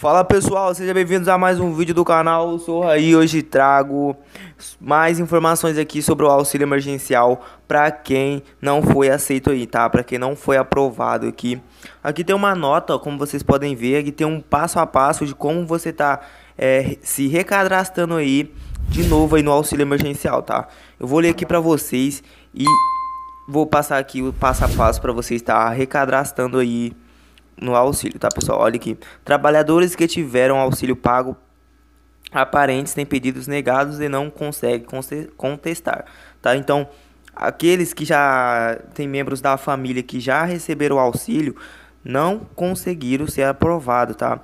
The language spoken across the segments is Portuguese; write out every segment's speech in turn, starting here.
Fala pessoal, sejam bem-vindos a mais um vídeo do canal Sou e hoje trago mais informações aqui sobre o auxílio emergencial para quem não foi aceito aí, tá? Para quem não foi aprovado aqui. Aqui tem uma nota, como vocês podem ver, aqui tem um passo a passo de como você tá é, se recadastrando aí de novo aí no auxílio emergencial, tá? Eu vou ler aqui para vocês e vou passar aqui o passo a passo para você estar tá, recadrastando recadastrando aí no auxílio, tá pessoal? Olha aqui. Trabalhadores que tiveram auxílio pago aparentes têm pedidos negados e não conseguem contestar, tá? Então, aqueles que já têm membros da família que já receberam o auxílio não conseguiram ser aprovado, tá?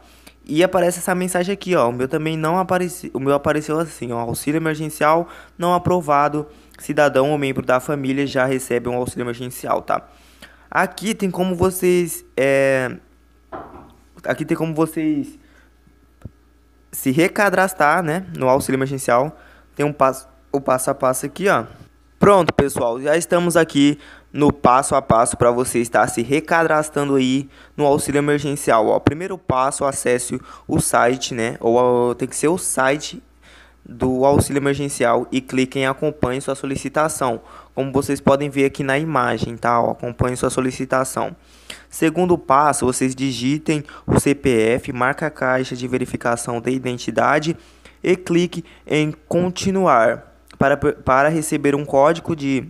E aparece essa mensagem aqui, ó. O meu também não apareceu. O meu apareceu assim, ó. Auxílio emergencial não aprovado. Cidadão ou membro da família já recebe um auxílio emergencial, tá? Aqui tem como vocês é, aqui tem como vocês se recadastrar, né, no auxílio emergencial. Tem um passo, o passo a passo aqui, ó. Pronto, pessoal, já estamos aqui no passo a passo para você estar se recadastrando aí no auxílio emergencial. Ó, primeiro passo, acesse o site, né? Ou tem que ser o site do auxílio emergencial e clique em acompanhe sua solicitação, como vocês podem ver aqui na imagem, tá? Ó, acompanhe sua solicitação. Segundo passo, vocês digitem o CPF, marca a caixa de verificação de identidade e clique em continuar para, para receber um código de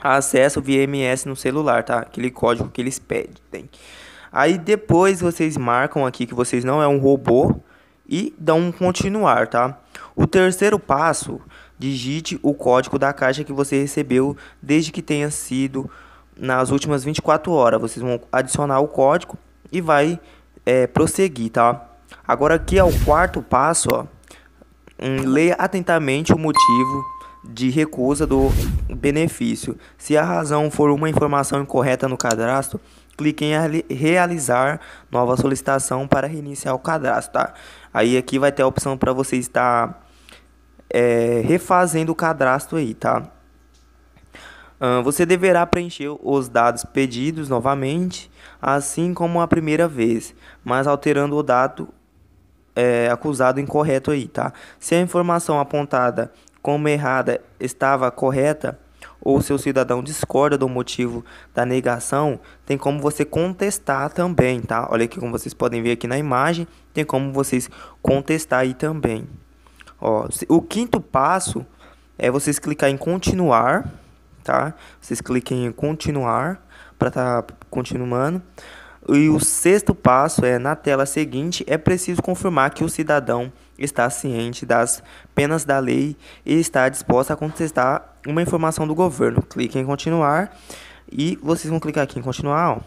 acesso via MS no celular, tá? Aquele código que eles pedem. Aí depois vocês marcam aqui que vocês não é um robô e dão um continuar, tá? O terceiro passo, digite o código da caixa que você recebeu desde que tenha sido nas últimas 24 horas. Vocês vão adicionar o código e vai é, prosseguir, tá? Agora aqui é o quarto passo, ó. Hum, Leia atentamente o motivo de recusa do benefício. Se a razão for uma informação incorreta no cadastro, clique em realizar nova solicitação para reiniciar o cadastro, tá? Aí aqui vai ter a opção para você estar é, refazendo o cadastro aí, tá? Você deverá preencher os dados pedidos novamente, assim como a primeira vez, mas alterando o dado é, acusado incorreto aí, tá? Se a informação apontada como errada estava correta, ou seu cidadão discorda do motivo da negação, tem como você contestar também, tá? Olha aqui como vocês podem ver aqui na imagem, tem como vocês contestar aí também. Ó, o quinto passo é vocês clicar em continuar, tá? Vocês cliquem em continuar para tá continuando. E o sexto passo é na tela seguinte é preciso confirmar que o cidadão está ciente das penas da lei e está disposto a contestar uma informação do governo. Clique em continuar e vocês vão clicar aqui em continuar. Ó.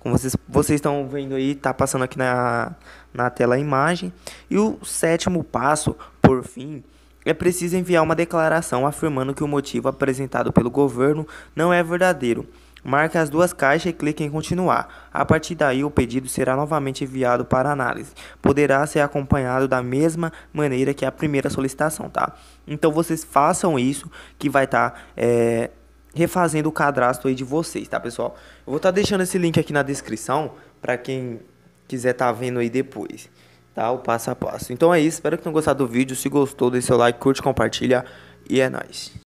Como vocês vocês estão vendo aí, tá passando aqui na na tela a imagem. E o sétimo passo, por fim, é preciso enviar uma declaração afirmando que o motivo apresentado pelo governo não é verdadeiro. Marque as duas caixas e clique em continuar. A partir daí, o pedido será novamente enviado para análise. Poderá ser acompanhado da mesma maneira que a primeira solicitação, tá? Então vocês façam isso que vai estar tá, é, refazendo o cadastro aí de vocês, tá, pessoal? Eu vou estar tá deixando esse link aqui na descrição para quem quiser estar tá vendo aí depois tá? O passo a passo. Então é isso, espero que tenham gostado do vídeo. Se gostou, deixe seu like, curte, compartilha e é nóis.